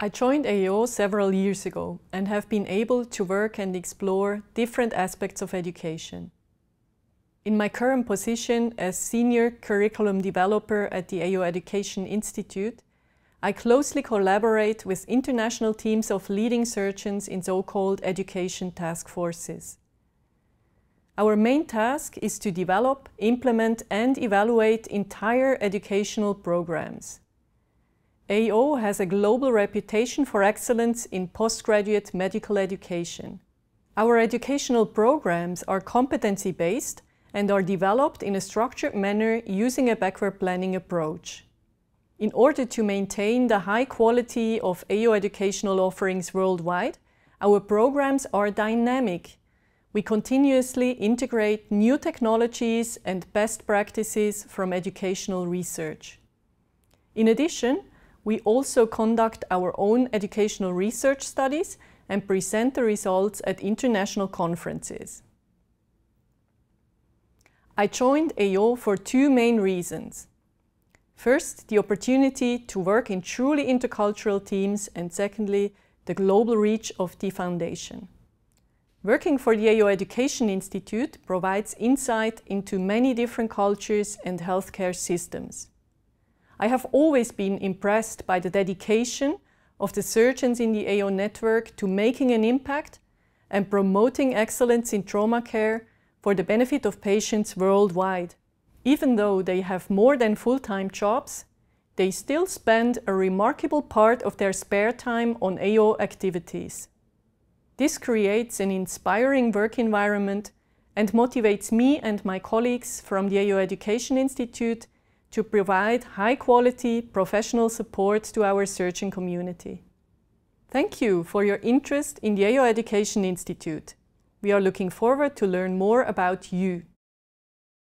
I joined AO several years ago and have been able to work and explore different aspects of education. In my current position as Senior Curriculum Developer at the AO Education Institute, I closely collaborate with international teams of leading surgeons in so-called education task forces. Our main task is to develop, implement and evaluate entire educational programs. AO has a global reputation for excellence in postgraduate medical education. Our educational programs are competency-based and are developed in a structured manner using a backward planning approach. In order to maintain the high quality of AO educational offerings worldwide, our programs are dynamic. We continuously integrate new technologies and best practices from educational research. In addition, we also conduct our own educational research studies and present the results at international conferences. I joined AO for two main reasons. First, the opportunity to work in truly intercultural teams, and secondly, the global reach of the Foundation. Working for the AO Education Institute provides insight into many different cultures and healthcare systems. I have always been impressed by the dedication of the surgeons in the AO network to making an impact and promoting excellence in trauma care for the benefit of patients worldwide. Even though they have more than full-time jobs, they still spend a remarkable part of their spare time on AO activities. This creates an inspiring work environment and motivates me and my colleagues from the AO Education Institute to provide high quality professional support to our searching community. Thank you for your interest in the AO Education Institute. We are looking forward to learn more about you.